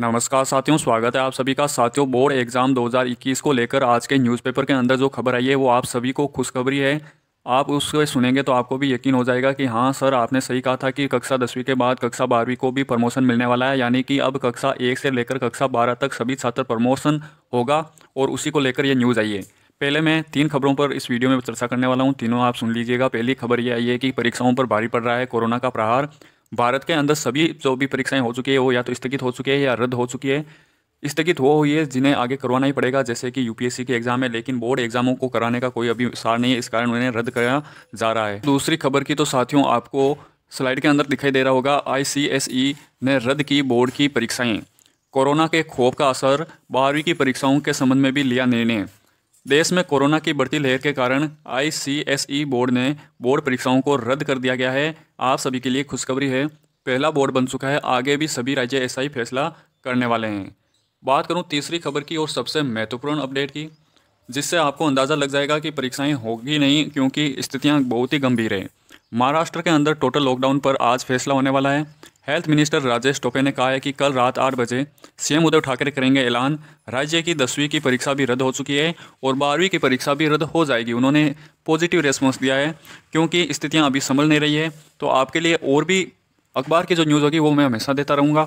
नमस्कार साथियों स्वागत है आप सभी का साथियों बोर्ड एग्ज़ाम 2021 को लेकर आज के न्यूज़पेपर के अंदर जो खबर आई है वो आप सभी को खुशखबरी है आप उसको सुनेंगे तो आपको भी यकीन हो जाएगा कि हाँ सर आपने सही कहा था कि कक्षा दसवीं के बाद कक्षा बारहवीं को भी प्रमोशन मिलने वाला है यानी कि अब कक्षा एक से लेकर कक्षा बारह तक सभी छात्र प्रमोशन होगा और उसी को लेकर यह न्यूज़ आई है पहले मैं तीन खबरों पर इस वीडियो में चर्चा करने वाला हूँ तीनों आप सुन लीजिएगा पहली खबर ये आई है कि परीक्षाओं पर भारी पड़ रहा है कोरोना का प्रहार भारत के अंदर सभी जो भी परीक्षाएं हो चुकी है वो या तो स्थगित हो चुकी है या रद्द हो चुकी है स्थगित हो हुई है जिन्हें आगे करवाना ही पड़ेगा जैसे कि यूपीएससी के एग्जाम है लेकिन बोर्ड एग्जामों को कराने का कोई अभी सार नहीं है इस कारण उन्हें रद्द कराया जा रहा है दूसरी खबर की तो साथियों आपको स्लाइड के अंदर दिखाई दे रहा होगा आई e ने रद्द की बोर्ड की परीक्षाएँ कोरोना के खोफ का असर बारहवीं की परीक्षाओं के संबंध में भी लिया निर्णय देश में कोरोना की बढ़ती लहर के कारण आईसीएसई बोर्ड ने बोर्ड परीक्षाओं को रद्द कर दिया गया है आप सभी के लिए खुशखबरी है पहला बोर्ड बन चुका है आगे भी सभी राज्य ऐसा ही फैसला करने वाले हैं बात करूं तीसरी खबर की और सबसे महत्वपूर्ण अपडेट की जिससे आपको अंदाज़ा लग जाएगा कि परीक्षाएं होगी नहीं क्योंकि स्थितियां बहुत ही गंभीर हैं महाराष्ट्र के अंदर टोटल लॉकडाउन पर आज फैसला होने वाला है हेल्थ मिनिस्टर राजेश टोपे ने कहा है कि कल रात आठ बजे सीएम उद्धव ठाकरे करेंगे ऐलान राज्य की दसवीं की परीक्षा भी रद्द हो चुकी है और बारहवीं की परीक्षा भी रद्द हो जाएगी उन्होंने पॉजिटिव रेस्पॉन्स दिया है क्योंकि स्थितियाँ अभी संभल नहीं रही है तो आपके लिए और भी अखबार की जो न्यूज़ होगी वो मैं हमेशा देता रहूँगा